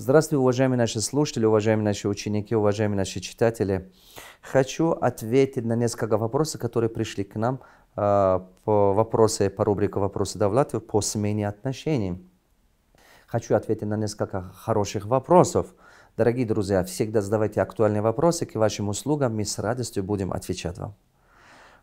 Здравствуйте, уважаемые наши слушатели, уважаемые наши ученики, уважаемые наши читатели. Хочу ответить на несколько вопросов, которые пришли к нам э, по вопросы по рубрике «Вопросы Давлатов» по смене отношений. Хочу ответить на несколько хороших вопросов. Дорогие друзья, всегда задавайте актуальные вопросы к вашим услугам, мы с радостью будем отвечать вам.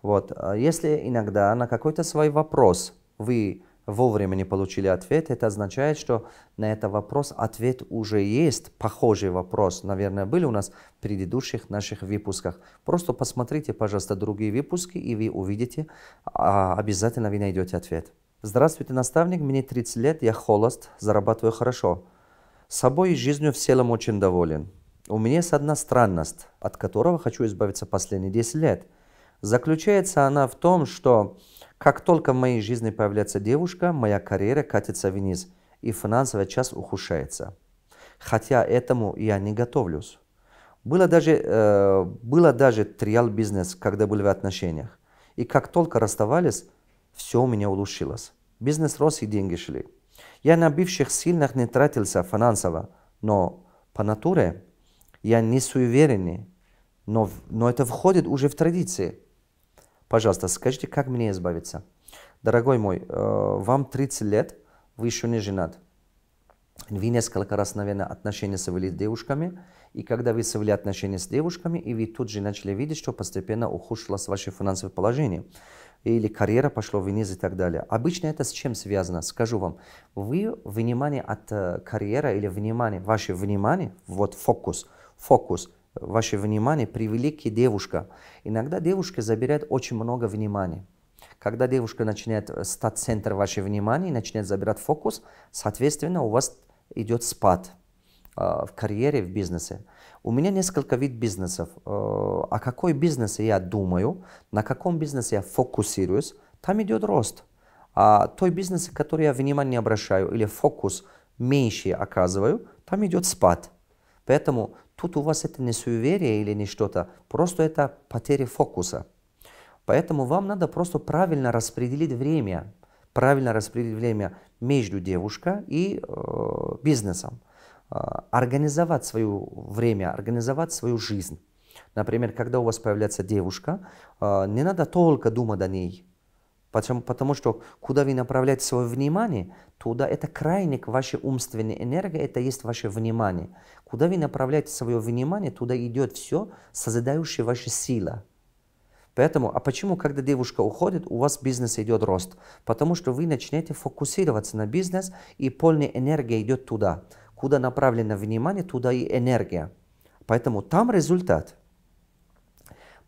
Вот. А если иногда на какой-то свой вопрос вы вовремя не получили ответ, это означает, что на этот вопрос ответ уже есть. Похожий вопрос, наверное, были у нас в предыдущих наших выпусках. Просто посмотрите, пожалуйста, другие выпуски, и вы увидите, а, обязательно вы найдете ответ. Здравствуйте, наставник, мне 30 лет, я холост, зарабатываю хорошо. С собой и жизнью в целом очень доволен. У меня есть одна странность, от которого хочу избавиться последние 10 лет. Заключается она в том, что как только в моей жизни появляется девушка, моя карьера катится вниз, и финансовая часть ухудшается. Хотя этому я не готовлюсь. Было даже, э, было даже триал бизнес, когда были в отношениях. И как только расставались, все у меня улучшилось. Бизнес рос и деньги шли. Я на бывших сильных не тратился финансово, но по натуре я не суеверенный, но, но это входит уже в традиции. Пожалуйста, скажите, как мне избавиться? Дорогой мой, э, вам 30 лет, вы еще не женат. Вы несколько раз, наверное, отношения совели с девушками, и когда вы совели отношения с девушками, и вы тут же начали видеть, что постепенно ухудшилось ваше финансовое положение, или карьера пошла вниз и так далее. Обычно это с чем связано? Скажу вам, вы внимание от э, карьеры или внимание, ваше внимание, вот фокус, фокус – ваше внимание привлеки девушка. Иногда девушка забирает очень много внимания. Когда девушка начинает э, стать центр вашего внимания и начинает забирать фокус, соответственно, у вас идет спад э, в карьере, в бизнесе. У меня несколько вид бизнесов. Э, о какой бизнесе я думаю, на каком бизнесе я фокусируюсь, там идет рост. А той бизнесе, который я внимание обращаю или фокус меньше оказываю, там идет спад. Поэтому Тут у вас это не суеверие или не что-то, просто это потеря фокуса. Поэтому вам надо просто правильно распределить время, правильно распределить время между девушкой и э, бизнесом, э, организовать свое время, организовать свою жизнь. Например, когда у вас появляется девушка, э, не надо только думать о ней, Почему? Потому что куда вы направляете свое внимание, туда это крайник вашей умственной энергии, это есть ваше внимание. Куда вы направляете свое внимание, туда идет все, создающее ваша сила. Поэтому, а почему, когда девушка уходит, у вас бизнес идет рост? Потому что вы начинаете фокусироваться на бизнес, и полная энергия идет туда. Куда направлено внимание, туда и энергия. Поэтому там результат.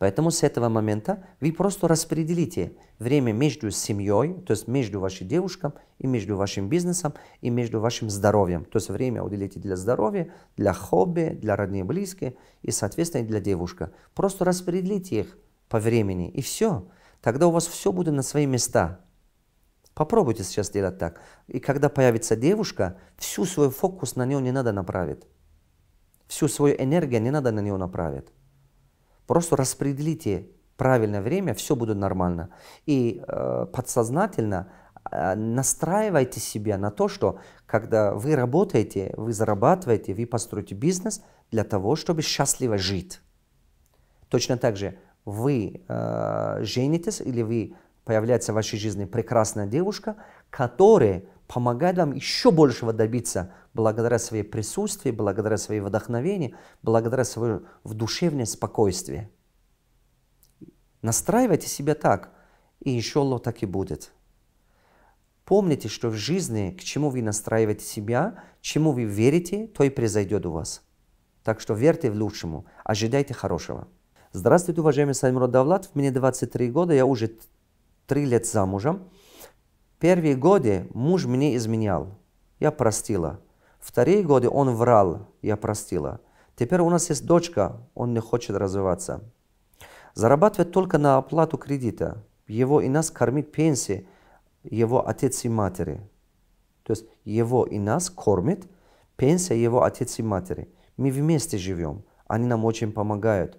Поэтому с этого момента вы просто распределите время между семьей, то есть между вашей девушкой и между вашим бизнесом и между вашим здоровьем. То есть время уделите для здоровья, для хобби, для родных и близких и, соответственно, для девушки. Просто распределите их по времени и все. Тогда у вас все будет на свои места. Попробуйте сейчас делать так. И когда появится девушка, всю свой фокус на нее не надо направить. Всю свою энергию не надо на нее направить. Просто распределите правильное время, все будет нормально. И э, подсознательно э, настраивайте себя на то, что когда вы работаете, вы зарабатываете, вы построите бизнес для того, чтобы счастливо жить. Точно так же вы э, женитесь или вы появляется в вашей жизни прекрасная девушка, которая помогает вам еще большего добиться благодаря своей присутствии, благодаря своей вдохновению, благодаря своему в душевное спокойствие. Настраивайте себя так, и еще иншалло так и будет. Помните, что в жизни, к чему вы настраиваете себя, чему вы верите, то и произойдет у вас. Так что верьте в лучшему, ожидайте хорошего. Здравствуйте, уважаемый Саймур Давлатов, мне 23 года, я уже 3 лет замужем. Первые годы муж мне изменял. Я простила. Вторые годы он врал. Я простила. Теперь у нас есть дочка. Он не хочет развиваться. зарабатывает только на оплату кредита. Его и нас кормит пенсии его отец и матери. То есть его и нас кормит пенсия его отец и матери. Мы вместе живем. Они нам очень помогают.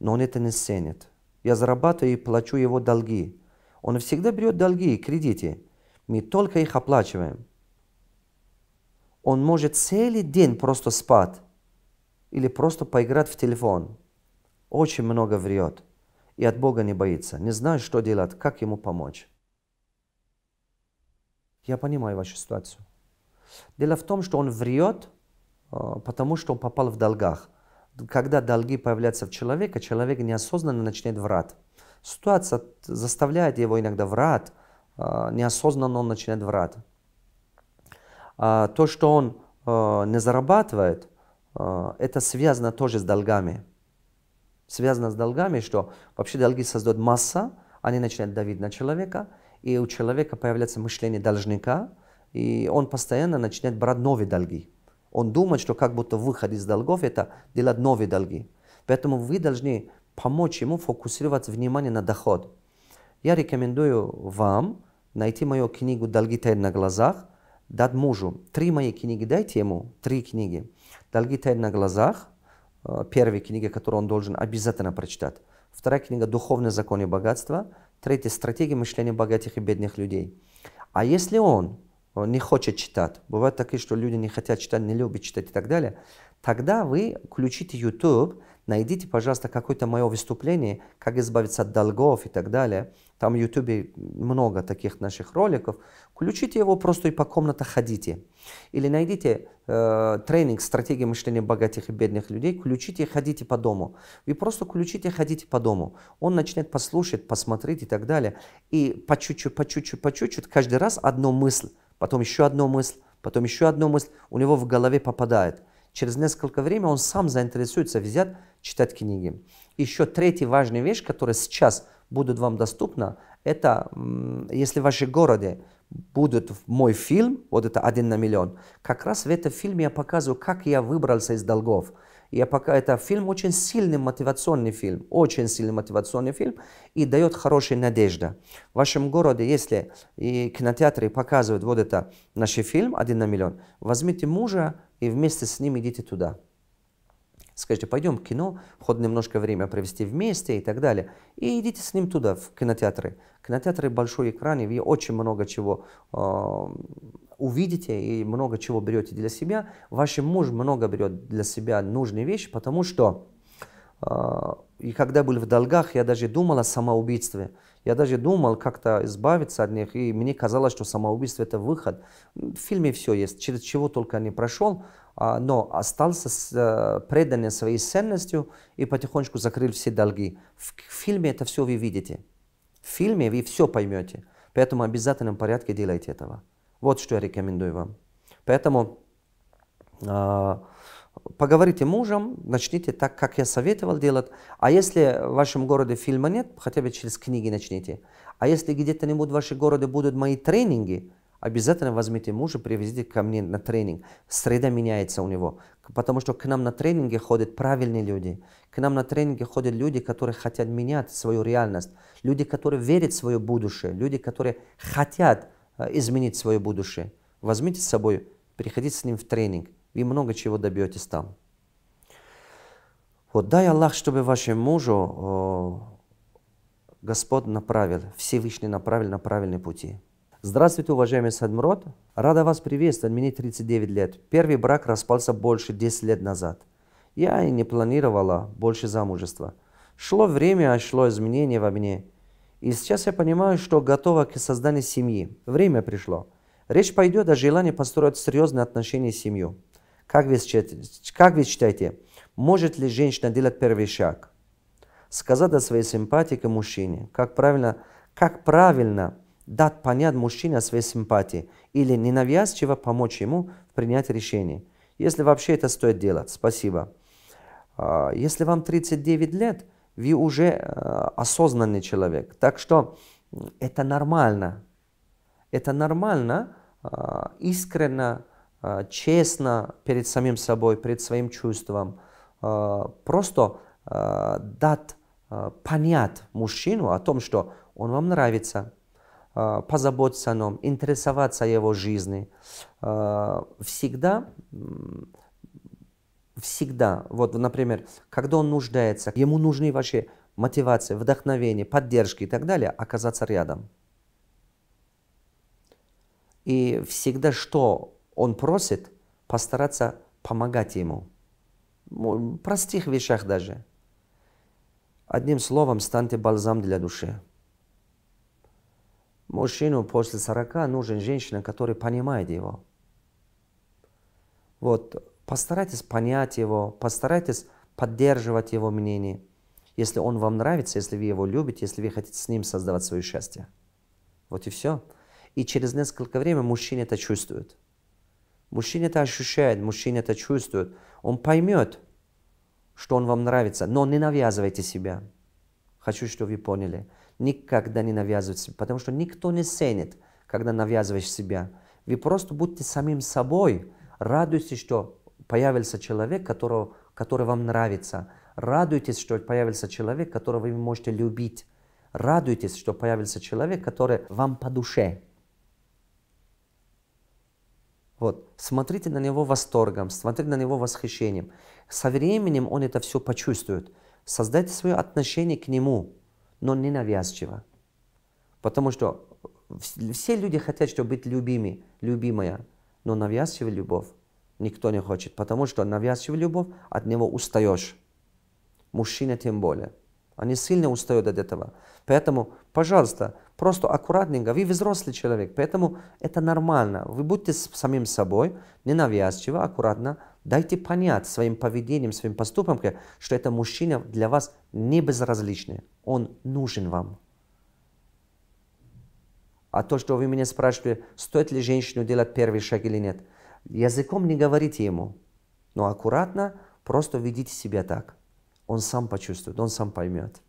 Но он это не ценит. Я зарабатываю и плачу его долги. Он всегда берет долги и кредиты мы только их оплачиваем. Он может целый день просто спать или просто поиграть в телефон. Очень много врет и от Бога не боится, не знает, что делать, как ему помочь. Я понимаю вашу ситуацию. Дело в том, что он врет, э, потому что он попал в долгах. Когда долги появляются в человека, человек неосознанно начинает врать. Ситуация заставляет его иногда врать, а, неосознанно он начинает врать. А то, что он а, не зарабатывает, а, это связано тоже с долгами. Связано с долгами, что вообще долги создают масса, они начинают давить на человека, и у человека появляется мышление должника, и он постоянно начинает брать новые долги. Он думает, что как будто выход из долгов – это делать новые долги. Поэтому вы должны помочь ему фокусировать внимание на доход. Я рекомендую вам найти мою книгу «Долги тает на глазах», дать мужу. Три мои книги дайте ему, три книги. «Долги тает на глазах», э, первая книга, которую он должен обязательно прочитать. Вторая книга «Духовные законы богатства». Третья «Стратегия мышления богатых и бедных людей». А если он э, не хочет читать, бывают такие, что люди не хотят читать, не любят читать и так далее, тогда вы включите YouTube, Найдите, пожалуйста, какое-то мое выступление, как избавиться от долгов и так далее. Там в YouTube много таких наших роликов. Включите его просто и по комнате ходите. Или найдите э, тренинг «Стратегия мышления богатых и бедных людей», включите и ходите по дому. Вы просто включите и ходите по дому. Он начинает послушать, посмотреть и так далее. И по чуть-чуть, по чуть-чуть, по чуть-чуть, каждый раз одну мысль, потом еще одну мысль, потом еще одну мысль у него в голове попадает – через несколько времени он сам заинтересуется, взять, читать книги. Еще третья важная вещь, которая сейчас будет вам доступна, это если в вашем городе будет мой фильм, вот это «Один на миллион», как раз в этом фильме я показываю, как я выбрался из долгов. Я пока это фильм очень сильный мотивационный фильм, очень сильный мотивационный фильм и дает хорошие надежды. В вашем городе, если и кинотеатры показывают вот это наш фильм «Один на миллион», возьмите мужа, и вместе с ним идите туда. Скажите, пойдем в кино, хоть немножко время провести вместе и так далее. И идите с ним туда, в кинотеатры. Кинотеатры – большой экран, и вы очень много чего э, увидите и много чего берете для себя. Ваш муж много берет для себя нужные вещи, потому что э, и когда был в долгах, я даже думал о самоубийстве. Я даже думал как-то избавиться от них, и мне казалось, что самоубийство – это выход. В фильме все есть, через чего только не прошел, а, но остался э, преданным своей ценностью и потихонечку закрыл все долги. В фильме это все вы видите. В фильме вы все поймете. Поэтому в обязательном порядке делайте этого. Вот что я рекомендую вам. Поэтому а, поговорите мужем, начните так, как я советовал делать. А если в вашем городе фильма нет, хотя бы через книги начните. А если где то не будут в вашем городе будут мои тренинги, обязательно возьмите мужа, привезите ко мне на тренинг. Среда меняется у него, потому что к нам на тренинге ходят правильные люди. К нам на тренинге ходят люди, которые хотят менять свою реальность. Люди, которые верят в свое будущее. Люди, которые хотят э, изменить свое будущее. Возьмите с собой, приходите с ним в тренинг и много чего добьетесь там. Вот дай Аллах, чтобы вашему мужу о, э, Господь направил, Всевышний направил на правильные пути. Здравствуйте, уважаемый Садмрод. Рада вас приветствовать. Мне 39 лет. Первый брак распался больше 10 лет назад. Я и не планировала больше замужества. Шло время, а шло изменение во мне. И сейчас я понимаю, что готова к созданию семьи. Время пришло. Речь пойдет о желании построить серьезные отношения с семьей. Как вы, как вы считаете, может ли женщина делать первый шаг? Сказать о своей симпатии к мужчине. Как правильно, как правильно дать понять мужчине о своей симпатии или ненавязчиво помочь ему принять решение. Если вообще это стоит делать, спасибо. А, если вам 39 лет, вы уже э, осознанный человек. Так что это нормально. Это нормально а, искренно а, честно перед самим собой, перед своим чувством, а, просто а, дать понять мужчину о том, что он вам нравится, позаботиться о нем, интересоваться его жизнью. Всегда, всегда, вот, например, когда он нуждается, ему нужны ваши мотивации, вдохновение, поддержки и так далее, оказаться рядом. И всегда что он просит постараться помогать ему. В простых вещах даже. Одним словом, станьте бальзам для души. Мужчину после 40 нужен женщина, которая понимает его. Вот, постарайтесь понять его, постарайтесь поддерживать его мнение. Если он вам нравится, если вы его любите, если вы хотите с ним создавать свое счастье. Вот и все. И через несколько времени мужчина это чувствует. Мужчина это ощущает, мужчина это чувствует. Он поймет, что он вам нравится, но не навязывайте себя. Хочу, чтобы вы поняли. Никогда не навязывайте себя, потому что никто не ценит, когда навязываешь себя. Вы просто будьте самим собой, радуйтесь, что появился человек, которого, который вам нравится. Радуйтесь, что появился человек, которого вы можете любить. Радуйтесь, что появился человек, который вам по душе. Вот. Смотрите на него восторгом, смотрите на него восхищением. Со временем он это все почувствует. Создайте свое отношение к нему, но не навязчиво. Потому что все люди хотят, чтобы быть любимыми, любимая, но навязчивая любовь никто не хочет, потому что навязчивая любовь, от него устаешь. Мужчины тем более. Они сильно устают от этого. Поэтому, пожалуйста, просто аккуратненько. Вы взрослый человек, поэтому это нормально. Вы будьте с самим собой, ненавязчиво, аккуратно. Дайте понять своим поведением, своим поступком, что это мужчина для вас не безразличный. Он нужен вам. А то, что вы меня спрашиваете, стоит ли женщину делать первый шаг или нет, языком не говорите ему, но аккуратно просто ведите себя так. Он сам почувствует, он сам поймет.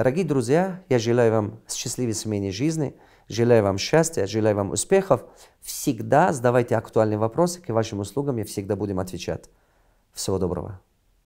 Дорогие друзья, я желаю вам счастливой семейной жизни, желаю вам счастья, желаю вам успехов. Всегда задавайте актуальные вопросы, к вашим услугам я всегда будем отвечать. Всего доброго.